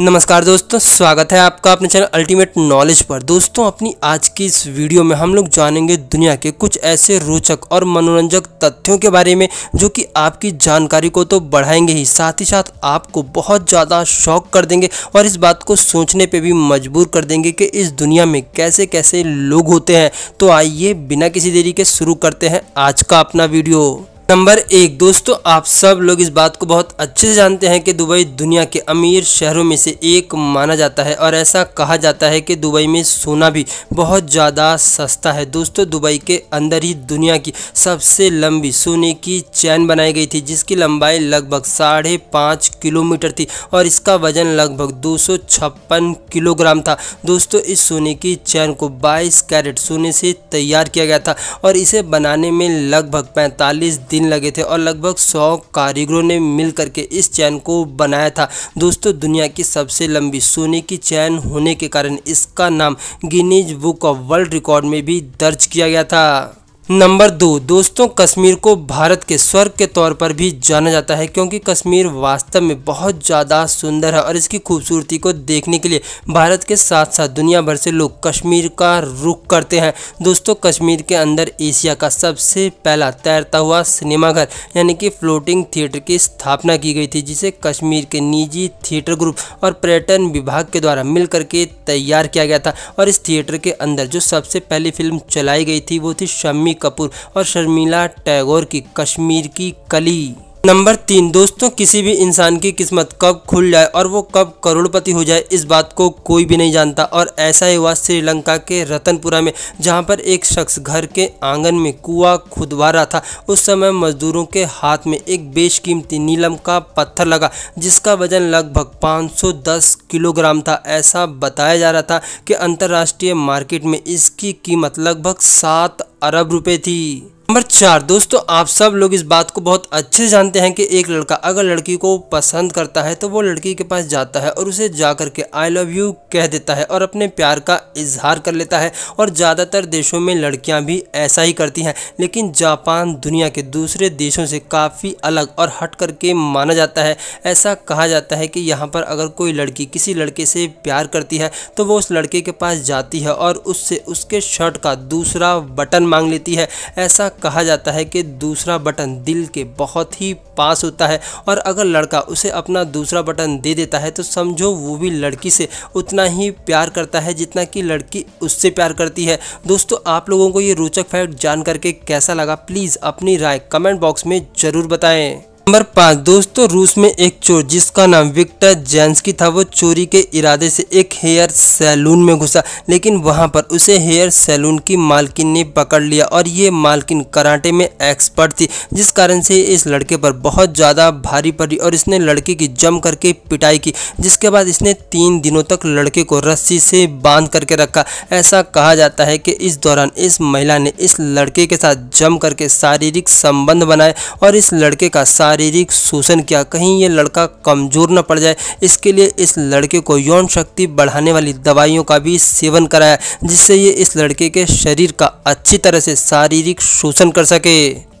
नमस्कार दोस्तों स्वागत है आपका अपने चैनल अल्टीमेट नॉलेज पर दोस्तों अपनी आज की इस वीडियो में हम लोग जानेंगे दुनिया के कुछ ऐसे रोचक और मनोरंजक तथ्यों के बारे में जो कि आपकी जानकारी को तो बढ़ाएंगे ही साथ ही साथ आपको बहुत ज़्यादा शौक कर देंगे और इस बात को सोचने पे भी मजबूर कर देंगे कि इस दुनिया में कैसे कैसे लोग होते हैं तो आइए बिना किसी देरी के शुरू करते हैं आज का अपना वीडियो नंबर एक दोस्तों आप सब लोग इस बात को बहुत अच्छे से जानते हैं कि दुबई दुनिया के अमीर शहरों में से एक माना जाता है और ऐसा कहा जाता है कि दुबई में सोना भी बहुत ज़्यादा सस्ता है दोस्तों दुबई के अंदर ही दुनिया की सबसे लंबी सोने की चैन बनाई गई थी जिसकी लंबाई लगभग साढ़े पाँच किलोमीटर थी और इसका वजन लगभग दो किलोग्राम था दोस्तों इस सोने की चैन को बाईस कैरेट सोने से तैयार किया गया था और इसे बनाने में लगभग पैंतालीस दिन लगे थे और लगभग सौ कारीगरों ने मिल करके इस चैन को बनाया था दोस्तों दुनिया की सबसे लंबी सोने की चैन होने के कारण इसका नाम Guinness Book of World Record में भी दर्ज किया गया था नंबर दो दोस्तों कश्मीर को भारत के स्वर्ग के तौर पर भी जाना जाता है क्योंकि कश्मीर वास्तव में बहुत ज़्यादा सुंदर है और इसकी खूबसूरती को देखने के लिए भारत के साथ साथ दुनिया भर से लोग कश्मीर का रुख करते हैं दोस्तों कश्मीर के अंदर एशिया का सबसे पहला तैरता हुआ सिनेमाघर यानी कि फ्लोटिंग थिएटर की स्थापना की गई थी जिसे कश्मीर के निजी थिएटर ग्रुप और पर्यटन विभाग के द्वारा मिल करके तैयार किया गया था और इस थिएटर के अंदर जो सबसे पहली फिल्म चलाई गई थी वो थी शम्मी बोनी कपूर और शर्मिला टैगोर की कश्मीर की कली नंबर तीन दोस्तों किसी भी इंसान की किस्मत कब खुल जाए और वो कब करोड़पति हो जाए इस बात को कोई भी नहीं जानता और ऐसा ही हुआ श्रीलंका के रतनपुरा में जहां पर एक शख्स घर के आंगन में कुआं खुदवा रहा था उस समय मजदूरों के हाथ में एक बेशकीमती नीलम का पत्थर लगा जिसका वजन लगभग 510 किलोग्राम था ऐसा बताया जा रहा था कि अंतर्राष्ट्रीय मार्केट में इसकी कीमत लगभग सात अरब रुपए थी नंबर चार दोस्तों आप सब लोग इस बात को बहुत अच्छे जानते हैं कि एक लड़का अगर लड़की को पसंद करता है तो वो लड़की के पास जाता है और उसे जा कर के आई लव यू कह देता है और अपने प्यार का इजहार कर लेता है और ज़्यादातर देशों में लड़कियां भी ऐसा ही करती हैं लेकिन जापान दुनिया के दूसरे देशों से काफ़ी अलग और हट करके माना जाता है ऐसा कहा जाता है कि यहाँ पर अगर कोई लड़की किसी लड़के से प्यार करती है तो वो उस लड़के के पास जाती है और उससे उसके शर्ट का दूसरा बटन मांग लेती है ऐसा कहा जाता है कि दूसरा बटन दिल के बहुत ही पास होता है और अगर लड़का उसे अपना दूसरा बटन दे देता है तो समझो वो भी लड़की से उतना ही प्यार करता है जितना कि लड़की उससे प्यार करती है दोस्तों आप लोगों को ये रोचक फैक्ट जान करके कैसा लगा प्लीज़ अपनी राय कमेंट बॉक्स में ज़रूर बताएँ नंबर पाँच दोस्तों रूस में एक चोर जिसका नाम विक्टर की था वो चोरी के इरादे से एक हेयर सैलून में घुसा लेकिन वहां पर उसे हेयर सैलून की मालकिन ने पकड़ लिया और ये मालकिन कराटे में एक्सपर्ट थी जिस कारण से इस लड़के पर बहुत ज़्यादा भारी पड़ी और इसने लड़के की जम करके पिटाई की जिसके बाद इसने तीन दिनों तक लड़के को रस्सी से बांध करके रखा ऐसा कहा जाता है कि इस दौरान इस महिला ने इस लड़के के साथ जम करके शारीरिक संबंध बनाए और इस लड़के का शारीरिक शोषण किया कहीं ये लड़का कमज़ोर न पड़ जाए इसके लिए इस लड़के को यौन शक्ति बढ़ाने वाली दवाइयों का भी सेवन कराया जिससे ये इस लड़के के शरीर का अच्छी तरह से शारीरिक शोषण कर सके